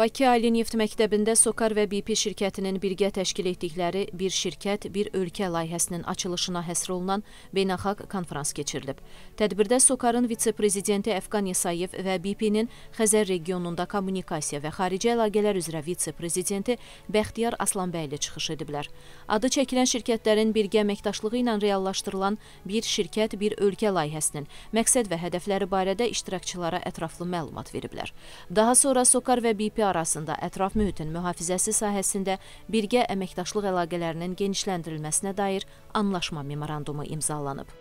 Bakı Ali Neft Məktəbində Sokar və BP şirkətinin birgə təşkil etdikləri Bir şirkət, bir ölkə layihəsinin açılışına həsr olunan beynəlxalq konfrans keçirilib. Tədbirdə Sokarın vitse-prezidenti Əfqan Yesayev və BP-nin Xəzər regionunda kommunikasiya və xarici əlaqələr üzrə vitse-prezidenti Bəxtiyar Aslanbəyli çıxış ediblər. Adı çəkilən şirkətlərin birgə əməkdaşlığı ilə reallaşdırılan Bir şirkət, bir ölkə layihəsinin məqsəd və hədəfləri barədə iştirakçılara ətraflı məlumat veriblər. Daha sonra Sokar və BP arasında ətraf mühitin mühafizəsi sahəsində birgə əməkdaşlıq əlaqələrinin genişləndirilməsinə dair anlaşma memorandumu imzalanıb.